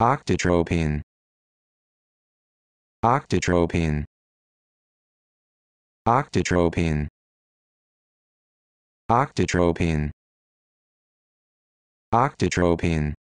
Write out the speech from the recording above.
Octatropine. Octatropine. Octatropine. Octatropine. Octatropine.